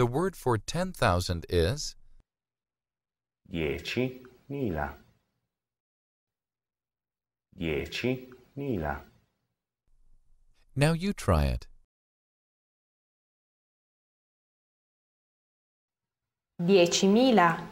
The word for 10,000 is Dieci mila. Dieci mila. Now you try it. Diecimila.